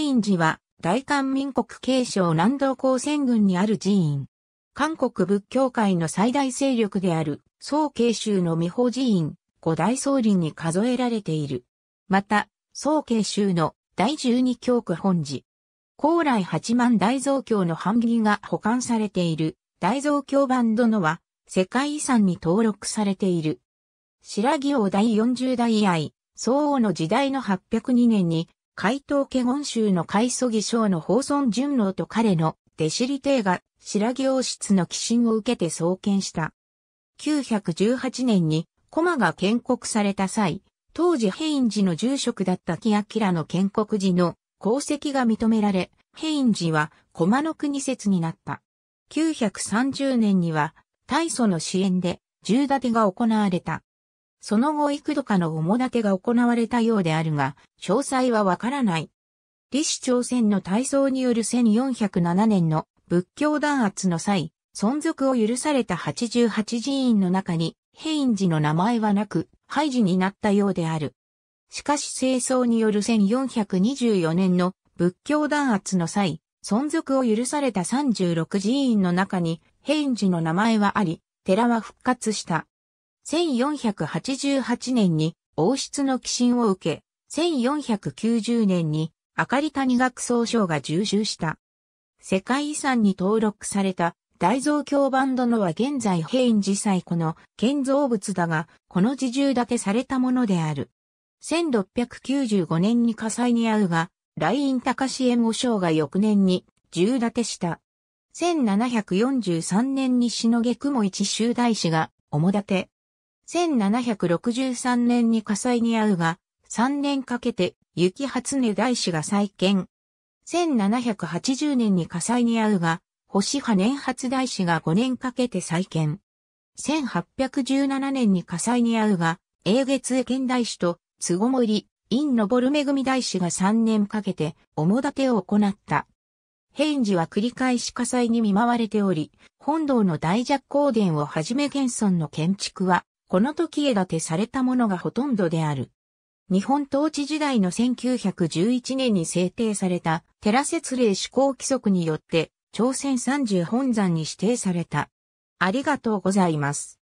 イン寺は大韓民国継承南道高専群にある寺院。韓国仏教界の最大勢力である宋慶州の美保寺院、五大僧林に数えられている。また、宋慶州の第十二教区本寺。高来八万大蔵教の版木が保管されている大蔵教版殿は世界遺産に登録されている。白木王第四十代以来、宋王の時代の802年に怪盗家本州の海祖義将の法尊順郎と彼の弟子李帝が白木王室の寄進を受けて創建した。918年に駒が建国された際、当時平ン寺の住職だった木明の建国時の功績が認められ、平ン寺は駒の国説になった。930年には大祖の支援で重立てが行われた。その後幾度かの主立が行われたようであるが、詳細はわからない。李氏朝鮮の体操による1407年の仏教弾圧の際、存続を許された88寺院の中に、平院寺の名前はなく、廃寺になったようである。しかし清掃による1424年の仏教弾圧の際、存続を許された36寺院の中に、平院寺の名前はあり、寺は復活した。1488年に王室の寄進を受け、1490年に明かり谷学総賞が従修した。世界遺産に登録された大蔵経バンドのは現在平院寺祭庫の建造物だが、この自重立てされたものである。1695年に火災に遭うが、ライン高志援護省が翌年に重立てした。1743年にしのげ雲一周大師が主立て、1763年に火災に遭うが、3年かけて、雪初音大師が再建。1780年に火災に遭うが、星派年初大師が5年かけて再建。1817年に火災に遭うが、英月江県大師と、都合森、り、院のるめぐみ大師が3年かけて、主立てを行った。平時は繰り返し火災に見舞われており、本堂の大弱光殿をはじめ現存の建築は、この時枝手されたものがほとんどである。日本統治時代の1911年に制定された寺設令施行規則によって朝鮮30本山に指定された。ありがとうございます。